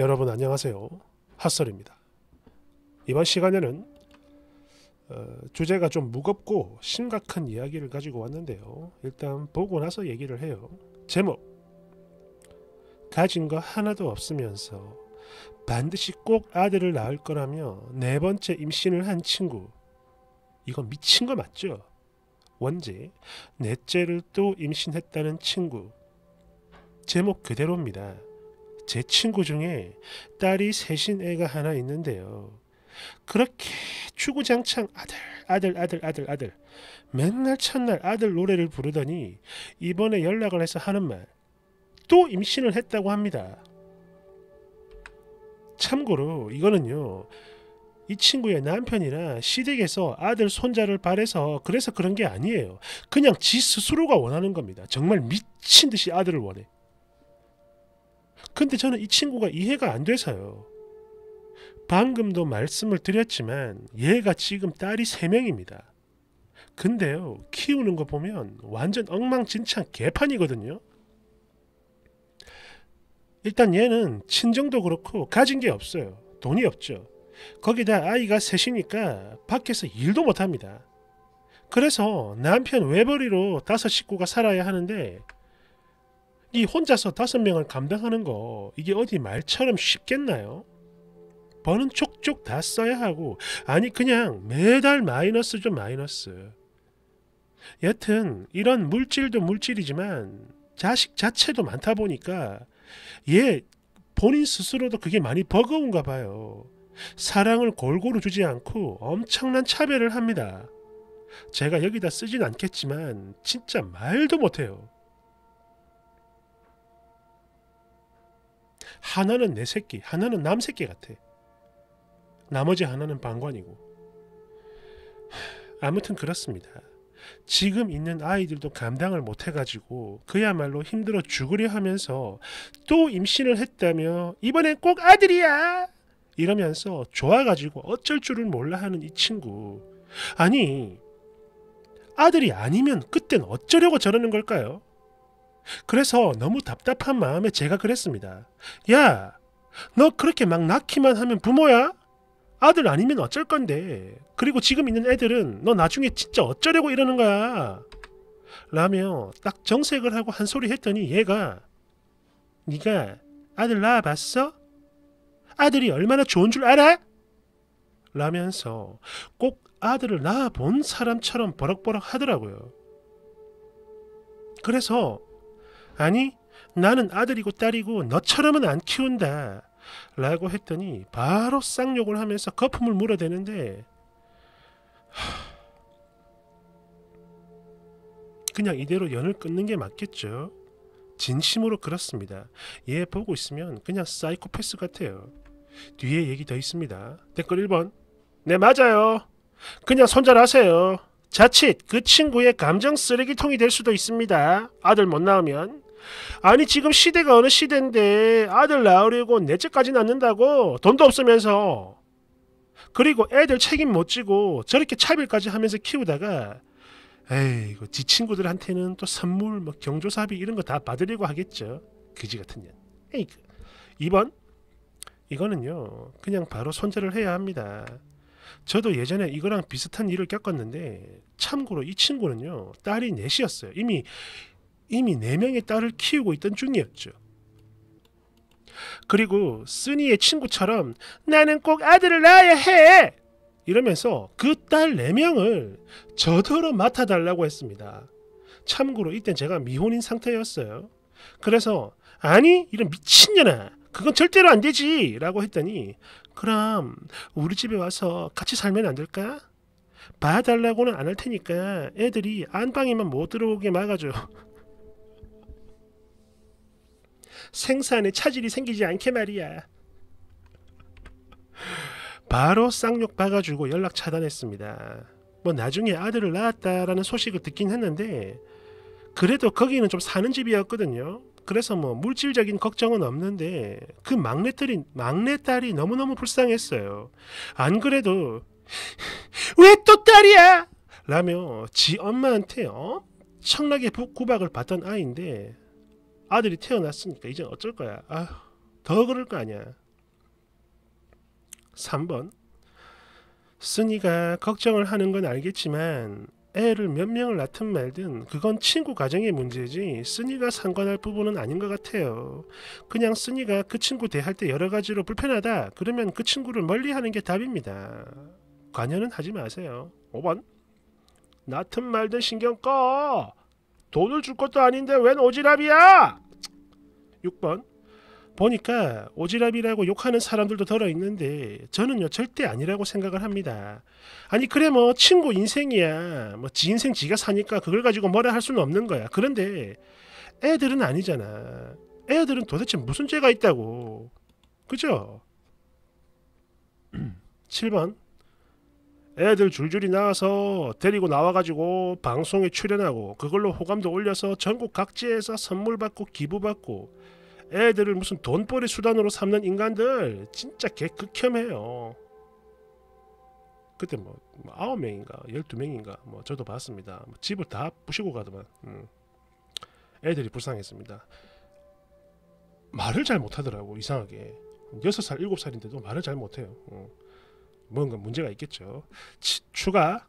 여러분 안녕하세요. 핫설입니다. 이번 시간에는 어, 주제가 좀 무겁고 심각한 이야기를 가지고 왔는데요. 일단 보고 나서 얘기를 해요. 제목 가진 거 하나도 없으면서 반드시 꼭 아들을 낳을 거라며 네 번째 임신을 한 친구 이건 미친 거 맞죠? 원지 넷째를 또 임신했다는 친구 제목 그대로입니다. 제 친구 중에 딸이 셋인 애가 하나 있는데요. 그렇게 추구장창 아들 아들 아들 아들 아들 맨날 첫날 아들 노래를 부르더니 이번에 연락을 해서 하는 말 또 임신을 했다고 합니다. 참고로 이거는요 이 친구의 남편이나 시댁에서 아들 손자를 바래서 그래서 그런 게 아니에요. 그냥 지 스스로가 원하는 겁니다. 정말 미친 듯이 아들을 원해. 근데 저는 이 친구가 이해가 안 돼서요. 방금도 말씀을 드렸지만 얘가 지금 딸이 3명입니다. 근데요, 키우는 거 보면 완전 엉망진창 개판이거든요. 일단 얘는 친정도 그렇고 가진 게 없어요. 돈이 없죠. 거기다 아이가 셋이니까 밖에서 일도 못합니다. 그래서 남편 외벌이로 다섯 식구가 살아야 하는데 이 혼자서 다섯 명을 감당하는 거 이게 어디 말처럼 쉽겠나요? 버는 촉촉 다 써야 하고 아니 그냥 매달 마이너스죠 마이너스 여튼 이런 물질도 물질이지만 자식 자체도 많다 보니까 얘 본인 스스로도 그게 많이 버거운가 봐요 사랑을 골고루 주지 않고 엄청난 차별을 합니다 제가 여기다 쓰진 않겠지만 진짜 말도 못해요 하나는 내 새끼, 하나는 남 새끼 같아. 나머지 하나는 방관이고. 아무튼 그렇습니다. 지금 있는 아이들도 감당을 못해가지고 그야말로 힘들어 죽으려 하면서 또 임신을 했다며 이번엔 꼭 아들이야! 이러면서 좋아가지고 어쩔 줄을 몰라 하는 이 친구. 아니, 아들이 아니면 그땐 어쩌려고 저러는 걸까요? 그래서 너무 답답한 마음에 제가 그랬습니다. 야, 너 그렇게 막 낳기만 하면 부모야? 아들 아니면 어쩔 건데. 그리고 지금 있는 애들은 너 나중에 진짜 어쩌려고 이러는 거야. 라며 딱 정색을 하고 한 소리 했더니 얘가 네가 아들 낳아봤어? 아들이 얼마나 좋은 줄 알아? 라면서 꼭 아들을 낳아본 사람처럼 버럭버럭 하더라고요. 그래서 아니, 나는 아들이고 딸이고 너처럼은 안 키운다. 라고 했더니 바로 쌍욕을 하면서 거품을 물어대는데 그냥 이대로 연을 끊는 게 맞겠죠. 진심으로 그렇습니다. 얘 예, 보고 있으면 그냥 사이코패스 같아요. 뒤에 얘기 더 있습니다. 댓글 1번 네 맞아요. 그냥 손절하세요. 자칫 그 친구의 감정 쓰레기통이 될 수도 있습니다. 아들 못나오면 아니 지금 시대가 어느 시대인데 아들 낳으려고 넷째까지 낳는다고 돈도 없으면서 그리고 애들 책임 못 지고 저렇게 차별까지 하면서 키우다가 에이 지 친구들한테는 또 선물 뭐 경조사비 이런 거 다 받으려고 하겠죠 그지 같은 년 에이 그 2번 이거는요 그냥 바로 손절을 해야 합니다 저도 예전에 이거랑 비슷한 일을 겪었는데 참고로 이 친구는요 딸이 넷이었어요 이미 이미 4명의 딸을 키우고 있던 중이었죠. 그리고 쓰니의 친구처럼 나는 꼭 아들을 낳아야 해! 이러면서 그 딸 4명을 저더러 맡아달라고 했습니다. 참고로 이땐 제가 미혼인 상태였어요. 그래서 아니 이런 미친년아 그건 절대로 안 되지 라고 했더니 그럼 우리 집에 와서 같이 살면 안 될까? 봐달라고는 안 할 테니까 애들이 안방에만 못 들어오게 막아줘 생산에 차질이 생기지 않게 말이야. 바로 쌍욕 박아주고 연락 차단했습니다. 뭐 나중에 아들을 낳았다라는 소식을 듣긴 했는데 그래도 거기는 좀 사는 집이었거든요. 그래서 뭐 물질적인 걱정은 없는데 그 막내딸이 막내딸이 너무너무 불쌍했어요. 안 그래도 왜 또 딸이야? 라며 지 엄마한테 엄청나게 구박을 받던 아이인데 아들이 태어났으니까 이젠 어쩔 거야. 아휴, 더 그럴 거 아니야. 3번 순이가 걱정을 하는 건 알겠지만 애를 몇 명을 낳든 말든 그건 친구 가정의 문제지 순이가 상관할 부분은 아닌 것 같아요. 그냥 순이가그 친구 대할 때 여러 가지로 불편하다 그러면 그 친구를 멀리하는 게 답입니다. 관여는 하지 마세요. 5번 낳든 말든 신경 꺼! 돈을 줄 것도 아닌데 웬 오지랖이야? 6번 보니까 오지랖이라고 욕하는 사람들도 더러 있는데 저는요 절대 아니라고 생각을 합니다. 아니 그래 뭐 친구 인생이야 뭐 지 인생 지가 사니까 그걸 가지고 뭐라 할 수는 없는 거야. 그런데 애들은 아니잖아. 애들은 도대체 무슨 죄가 있다고 그죠? 7번 애들 줄줄이 나와서 데리고 나와가지고 방송에 출연하고 그걸로 호감도 올려서 전국 각지에서 선물 받고 기부받고 애들을 무슨 돈벌이 수단으로 삼는 인간들 진짜 개극혐해요. 그때 뭐, 뭐 아홉 명인가 열두 명인가 뭐 저도 봤습니다. 뭐 집을 다 부시고 가더만 음. 애들이 불쌍했습니다. 말을 잘 못하더라고 이상하게 여섯 살 일곱 살인데도 말을 잘 못해요. 음. 뭔가 문제가 있겠죠. 치, 추가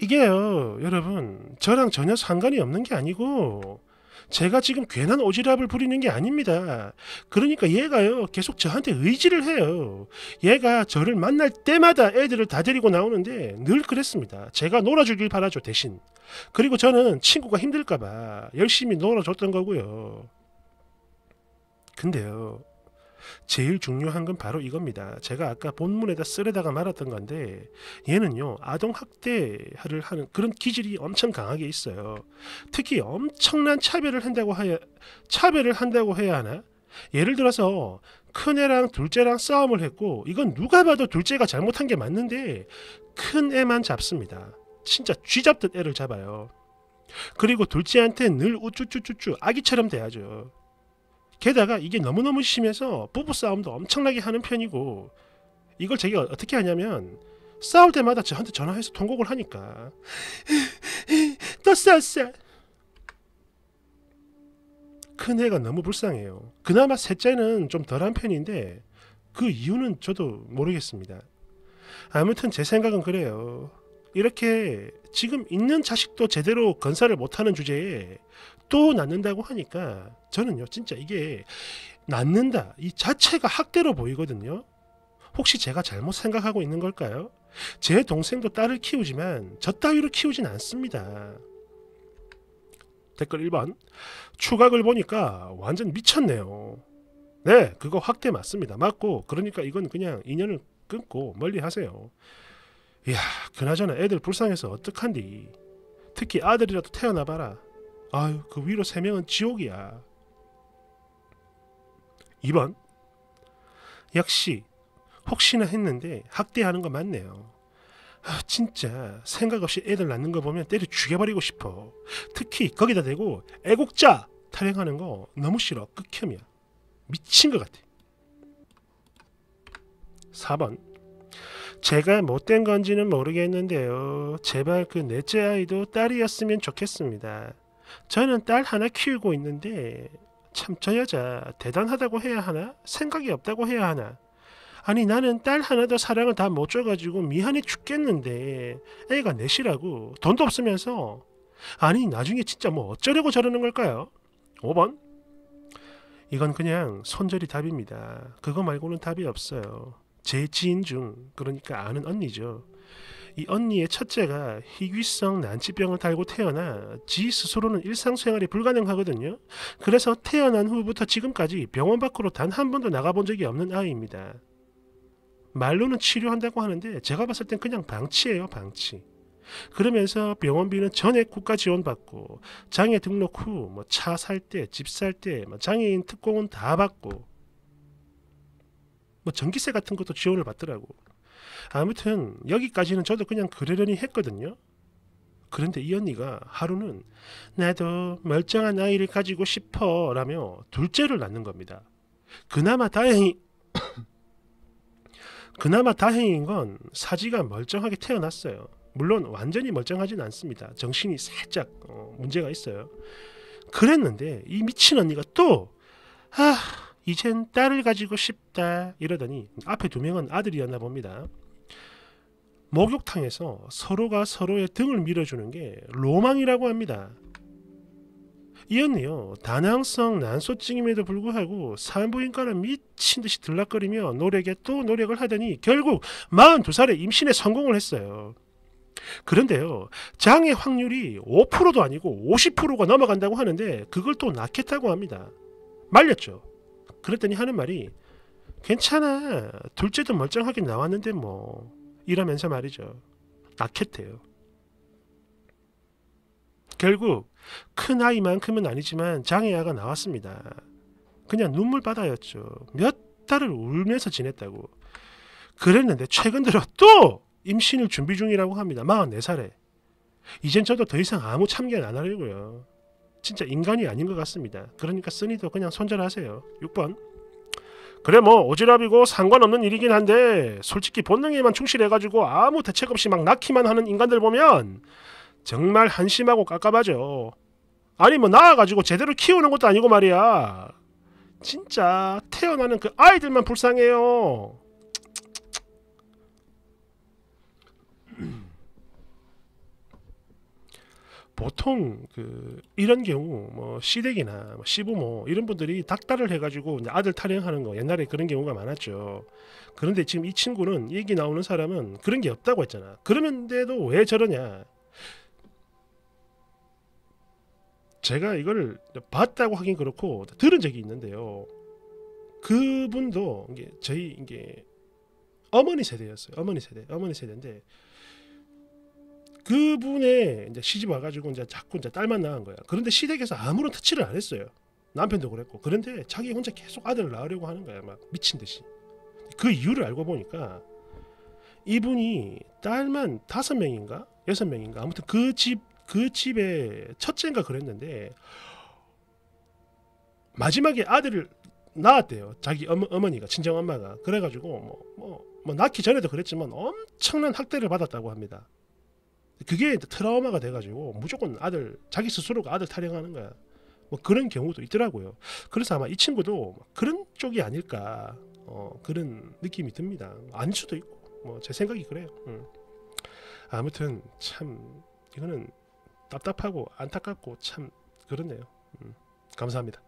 이게요, 여러분 저랑 전혀 상관이 없는 게 아니고 제가 지금 괜한 오지랖을 부리는 게 아닙니다. 그러니까 얘가요, 계속 저한테 의지를 해요. 얘가 저를 만날 때마다 애들을 다 데리고 나오는데 늘 그랬습니다. 제가 놀아주길 바라죠, 대신. 그리고 저는 친구가 힘들까봐 열심히 놀아줬던 거고요. 근데요, 제일 중요한 건 바로 이겁니다. 제가 아까 본문에다 쓰레다가 말았던 건데 얘는요 아동 학대를 하는 그런 기질이 엄청 강하게 있어요. 특히 엄청난 차별을 한다고 하야 차별을 한다고 해야 하나? 예를 들어서 큰애랑 둘째랑 싸움을 했고 이건 누가 봐도 둘째가 잘못한 게 맞는데 큰애만 잡습니다. 진짜 쥐 잡듯 애를 잡아요. 그리고 둘째한테 늘 우쭈쭈쭈쭈 아기처럼 대하죠. 게다가 이게 너무너무 심해서 부부 싸움도 엄청나게 하는 편이고 이걸 제가 어떻게 하냐면 싸울 때마다 저한테 전화해서 통곡을 하니까 또 싸웠어 큰애가 너무 불쌍해요 그나마 셋째는 좀 덜한 편인데 그 이유는 저도 모르겠습니다 아무튼 제 생각은 그래요 이렇게 지금 있는 자식도 제대로 건사를 못하는 주제에 또 낳는다고 하니까 저는요 진짜 이게 낳는다 이 자체가 학대로 보이거든요 혹시 제가 잘못 생각하고 있는 걸까요? 제 동생도 딸을 키우지만 저 따위로 키우진 않습니다 댓글 1번 추각을 보니까 완전 미쳤네요 네 그거 확대 맞습니다 맞고 그러니까 이건 그냥 인연을 끊고 멀리 하세요 야 그나저나 애들 불쌍해서 어떡한디 특히 아들이라도 태어나봐라 아유 그 위로 세 명은 지옥이야 2번 역시 혹시나 했는데 학대하는 거 맞네요 아, 진짜 생각 없이 애들 낳는 거 보면 때려 죽여버리고 싶어 특히 거기다 대고 애국자 탈행하는 거 너무 싫어 극혐이야 미친 것 같아 4번 제가 못된 건지는 모르겠는데요. 제발 그 넷째 아이도 딸이었으면 좋겠습니다. 저는 딸 하나 키우고 있는데 참 저 여자 대단하다고 해야 하나? 생각이 없다고 해야 하나? 아니 나는 딸 하나도 사랑을 다 못 줘가지고 미안해 죽겠는데 애가 넷이라고 돈도 없으면서 아니 나중에 진짜 뭐 어쩌려고 저러는 걸까요? 5번 이건 그냥 손절이 답입니다. 그거 말고는 답이 없어요. 제 지인 중 그러니까 아는 언니죠. 이 언니의 첫째가 희귀성 난치병을 달고 태어나 지 스스로는 일상생활이 불가능하거든요. 그래서 태어난 후부터 지금까지 병원 밖으로 단 한 번도 나가본 적이 없는 아이입니다. 말로는 치료한다고 하는데 제가 봤을 땐 그냥 방치예요, 방치. 그러면서 병원비는 전액 국가 지원받고 장애 등록 후 뭐 차 살 때, 집 살때 뭐 장애인 특공은 다 받고 뭐 전기세 같은 것도 지원을 받더라고. 아무튼 여기까지는 저도 그냥 그러려니 했거든요. 그런데 이 언니가 하루는 나도 멀쩡한 아이를 가지고 싶어 라며 둘째를 낳는 겁니다. 그나마 다행히 그나마 다행인 건 사지가 멀쩡하게 태어났어요. 물론 완전히 멀쩡하진 않습니다. 정신이 살짝 어, 문제가 있어요. 그랬는데 이 미친 언니가 또 아, 이젠 딸을 가지고 싶다 이러더니 앞에 두 명은 아들이었나 봅니다. 목욕탕에서 서로가 서로의 등을 밀어주는 게 로망이라고 합니다. 이 언니요 다낭성 난소증임에도 불구하고 산부인과는 미친듯이 들락거리며 노력에 또 노력을 하더니 결국 42살에 임신에 성공을 했어요. 그런데요 장의 확률이 5%도 아니고 50%가 넘어간다고 하는데 그걸 또 낳겠다고 합니다. 말렸죠. 그랬더니 하는 말이 괜찮아 둘째도 멀쩡하게 나왔는데 뭐 이러면서 말이죠 낳겠대요 결국 큰 아이만큼은 아니지만 장애아가 나왔습니다 그냥 눈물바다였죠 몇 달을 울면서 지냈다고 그랬는데 최근 들어 또 임신을 준비 중이라고 합니다 44살에 이젠 저도 더 이상 아무 참견 안 하려고요 진짜 인간이 아닌 것 같습니다. 그러니까 쓰니도 그냥 손절하세요. 6번 그래 뭐 오지랖이고 상관없는 일이긴 한데 솔직히 본능에만 충실해가지고 아무 대책 없이 막 낳기만 하는 인간들 보면 정말 한심하고 깝깝하죠. 아니 뭐 낳아가지고 제대로 키우는 것도 아니고 말이야. 진짜 태어나는 그 아이들만 불쌍해요. 보통 그 이런 경우 뭐 시댁이나 뭐 시부모 이런 분들이 닥달을 해가지고 아들 탈영하는 거 옛날에 그런 경우가 많았죠. 그런데 지금 이 친구는 얘기 나오는 사람은 그런 게 없다고 했잖아. 그러는데도 왜 저러냐? 제가 이걸 봤다고 하긴 그렇고 들은 적이 있는데요. 그분도 이게 저희 이게 어머니 세대였어요. 어머니 세대, 어머니 세대인데 그분의 이제 시집 와가지고 이제 자꾸 이제 딸만 낳은 거야. 그런데 시댁에서 아무런 터치를 안 했어요. 남편도 그랬고. 그런데 자기 혼자 계속 아들을 낳으려고 하는 거야. 막 미친 듯이. 그 이유를 알고 보니까 이분이 딸만 다섯 명인가 여섯 명인가 아무튼 그 집 그집의 첫째인가 그랬는데 마지막에 아들을 낳았대요. 자기 어머, 어머니가 친정 엄마가 그래가지고 뭐, 뭐, 뭐 낳기 전에도 그랬지만 엄청난 학대를 받았다고 합니다. 그게 트라우마가 돼가지고 무조건 아들 자기 스스로가 아들 타령하는 거야. 뭐 그런 경우도 있더라고요. 그래서 아마 이 친구도 그런 쪽이 아닐까 어, 그런 느낌이 듭니다. 아닐 수도 있고 뭐 제 생각이 그래요. 음. 아무튼 참 이거는 답답하고 안타깝고 참 그렇네요. 음. 감사합니다.